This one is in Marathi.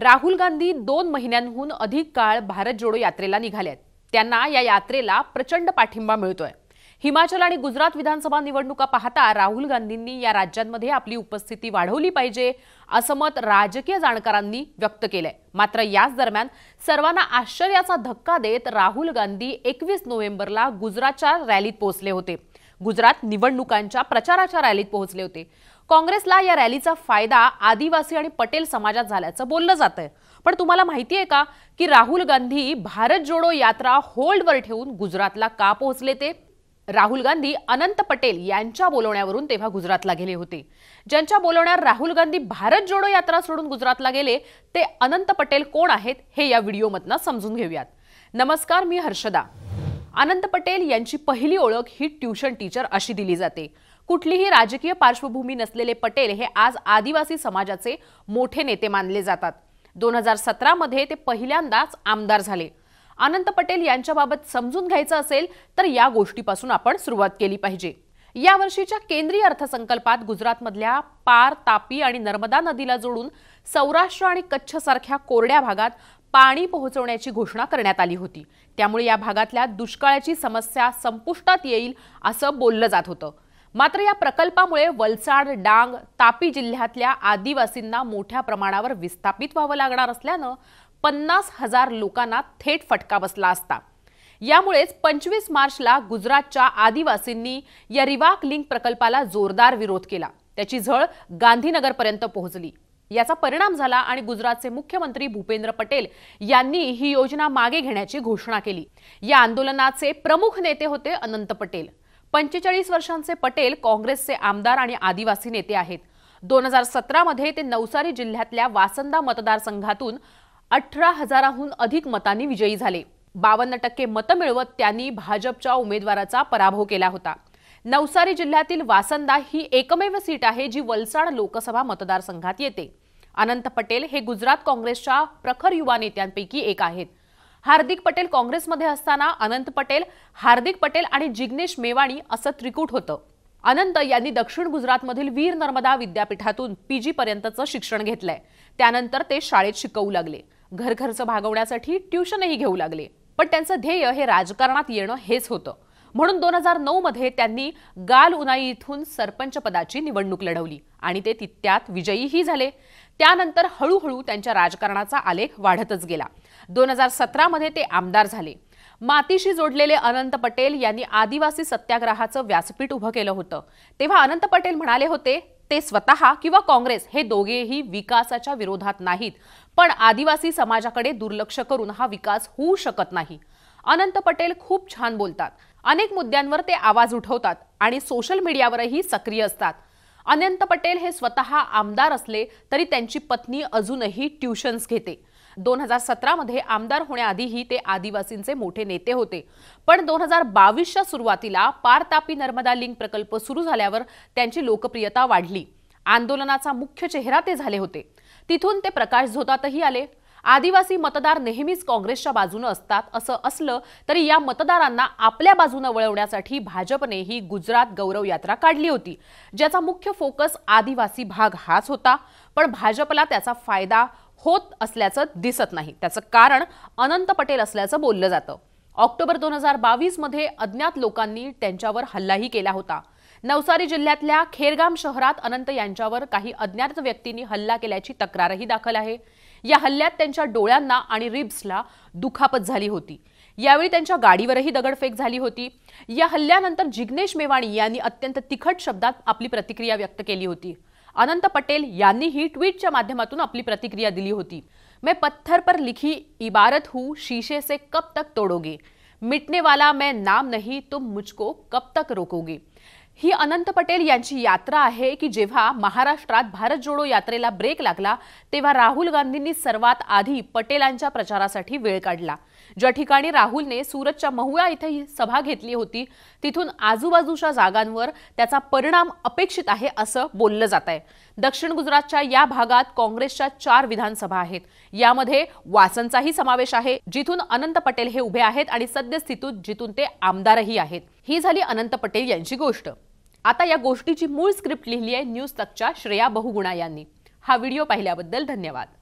राहुल गांधी दोन महिन्यांहून अधिक काळ भारत जोडो यात्रेला निघाले त्यांना या यात्रेला प्रचंड पाठिंबा मिळतोय हिमाचल आणि गुजरात विधानसभा निवडणुका पाहता राहुल गांधींनी या राज्यांमध्ये आपली उपस्थिती वाढवली पाहिजे असं मत राजकीय जाणकारांनी व्यक्त केलंय मात्र याच दरम्यान सर्वांना आश्चर्याचा धक्का देत राहुल गांधी एकवीस नोव्हेंबरला गुजरातच्या रॅलीत पोहोचले होते गुजरात निवडणुकांच्या प्रचाराच्या रॅलीत पोहोचले होते काँग्रेसला या रॅलीचा फायदा आदिवासी आणि पटेल समाजात झाल्याचं बोललं जात आहे पण तुम्हाला माहिती आहे का की राहुल गांधी भारत जोडो यात्रा होल्डवर ठेवून गुजरातला का पोहोचले ते राहुल गांधी अनंत पटेल यांच्या बोलवण्यावरून तेव्हा गुजरातला गेले होते ज्यांच्या बोलवण्यावर राहुल गांधी भारत जोडो यात्रा सोडून गुजरातला गेले ते अनंत पटेल कोण आहेत हे या व्हिडिओमधनं समजून घेऊयात नमस्कार मी हर्षदा अनंत पटेल यांची पहिली ओळख ही ट्युशन टीचर अशी दिली जाते कुठलीही राजकीय पार्श्वभूमी नसलेले पटेल हे आज आदिवासी समाजाचे मोठे नेते मानले जातात दोन हजार सतरामध्ये ते पहिल्यांदाच आमदार झाले अनंत पटेल यांच्याबाबत समजून घ्यायचं असेल तर या गोष्टीपासून आपण सुरुवात केली पाहिजे यावर्षीच्या केंद्रीय अर्थसंकल्पात गुजरातमधल्या पार तापी आणि नर्मदा नदीला जोडून सौराष्ट्र आणि कच्छ सारख्या कोरड्या भागात पाणी पोहोचवण्याची घोषणा करण्यात आली होती त्यामुळे या भागातल्या दुष्काळाची समस्या संपुष्टात येईल असं बोललं जात होतं मात्र या प्रकल्पामुळे वलसाड डांग तापी जिल्ह्यातल्या आदिवासींना मोठ्या प्रमाणावर विस्थापित व्हावं लागणार असल्यानं पन्नास हजार लोकांना थेट फटका बसला असता यामुळेच पंचवीस मार्चला गुजरातच्या आदिवासींनी या रिवाक लिंक प्रकल्पाला जोरदार विरोध केला त्याची झळ गांधीनगरपर्यंत पोहोचली याचा परिणाम झाला आणि गुजरातचे मुख्यमंत्री भूपेंद्र पटेल यांनी ही योजना मागे घेण्याची घोषणा केली या आंदोलनाचे प्रमुख नेते होते अनंत पटेल पंचेचाळीस वर्षांचे पटेल काँग्रेसचे आमदार आणि आदिवासी नेते आहेत दोन हजार सतरामध्ये ते नवसारी जिल्ह्यातल्या वासंदा मतदारसंघातून अठरा हजाराहून अधिक मतांनी विजयी झाले बावन्न टक्के मतं मिळवत त्यांनी भाजपच्या उमेदवाराचा पराभव केला होता नवसारी जिल्ह्यातील वासंदा ही एकमेव सीट आहे जी वलसाड लोकसभा मतदारसंघात येते अनंत पटेल हे गुजरात काँग्रेसच्या प्रखर युवा नेत्यांपैकी एक आहेत हार्दिक पटेल काँग्रेसमध्ये असताना अनंत पटेल हार्दिक पटेल आणि जिग्नेश मेवाणी असं त्रिकूट होतं अनंत यांनी दक्षिण गुजरातमधील वीर नर्मदा विद्यापीठातून पीजी पर्यंतचं शिक्षण घेतलंय त्यानंतर ते शाळेत शिकवू लागले घरखर्च भागवण्यासाठी ट्युशनही घेऊ लागले पण त्यांचं ध्येय हे राजकारणात येणं हेच होतं म्हणून दोन हजार नऊ मध्ये त्यांनी गाल उनाई इथून सरपंच पदाची निवडणूक लढवली आणि ते त्यात विजयीही झाले त्यानंतर हळूहळू त्यांच्या राजकारणाचा आलेख वाढतच गेला दोन हजार सतरामध्ये ते आमदार झाले मातीशी जोडलेले अनंत पटेल यांनी आदिवासी सत्याग्रहाचं व्यासपीठ उभं केलं होतं तेव्हा अनंत पटेल म्हणाले होते ते स्वतः किंवा काँग्रेस हे दोघेही विकासाच्या विरोधात नाहीत पण आदिवासी समाजाकडे दुर्लक्ष करून हा विकास होऊ शकत नाही अनंत पटेल खूप छान बोलतात अनेक मुद्द्यांवर ते आवाज उठवतात आणि सोशल मीडियावरही सक्रिय असतात अनंत पटेल हे स्वतः आमदार असले तरी त्यांची पत्नी अजूनही ट्युशन्स घेते दोन हजार सतरामध्ये आमदार होण्याआधीही ते आदिवासींचे मोठे नेते होते पण दोन हजार बावीसच्या सुरुवातीला पारतापी नर्मदा लिंक प्रकल्प सुरू झाल्यावर त्यांची लोकप्रियता वाढली आंदोलनाचा मुख्य चेहरा ते झाले होते तिथून ते प्रकाश झोतातही आले आदिवासी मतदार नेहमीच काँग्रेसच्या बाजूनं असतात असं असलं तरी या मतदारांना आपल्या बाजूनं वळवण्यासाठी भाजपने ही गुजरात गौरव यात्रा काढली होती ज्याचा मुख्य फोकस आदिवासी भाग हाच होता पण भाजपला त्याचा फायदा होत असल्याचं दिसत नाही त्याचं कारण अनंत पटेल असल्याचं बोललं जातं ऑक्टोबर दोन हजार बावीसमध्ये अज्ञात लोकांनी त्यांच्यावर हल्लाही केला होता नवसारी जिल्ह्यातल्या खेरगाम शहरात अनंत यांच्यावर काही अज्ञात व्यक्तींनी हल्ला केल्याची तक्रारही दाखल आहे या हल्ल्यात त्यांच्या डोळ्यांना आणि रिब्सला दुखापत झाली होती यावेळी त्यांच्या गाडीवरही दगडफेक झाली होती या हल्ल्यानंतर जिग्नेश मेवाणी यांनी अत्यंत तिखट शब्दात आपली प्रतिक्रिया व्यक्त केली होती अनंत पटेल यांनीही ट्विटच्या माध्यमातून आपली प्रतिक्रिया दिली होती मैं पत्थर पर लिखी इबारत हूँ शीशे से कब तक तोड़ोगे मिटने वाला मैं नाम नहीं तुम मुझको कब तक रोकोगे ही अनंत पटेल यांची यात्रा आहे की जेव्हा महाराष्ट्रात भारत जोडो यात्रेला ब्रेक लागला तेव्हा राहुल गांधींनी सर्वात आधी पटेलांच्या प्रचारासाठी वेळ काढला ज्या ठिकाणी राहुलने सुरतच्या महुळा इथे ही सभा घेतली होती तिथून आजूबाजूच्या जागांवर त्याचा परिणाम अपेक्षित आहे असं बोललं जात आहे दक्षिण गुजरातच्या या भागात काँग्रेसच्या चार विधानसभा आहेत यामध्ये वासनचाही समावेश आहे जिथून अनंत पटेल हे उभे आहेत आणि सद्यस्थितीत जिथून ते आमदारही आहेत ही झाली अनंत पटेल यांची गोष्ट आता या गोष्टीची मूळ स्क्रिप्ट लिहिली आहे न्यूज तकच्या श्रेया बहुगुणा यांनी हा व्हिडिओ पाहिल्याबद्दल धन्यवाद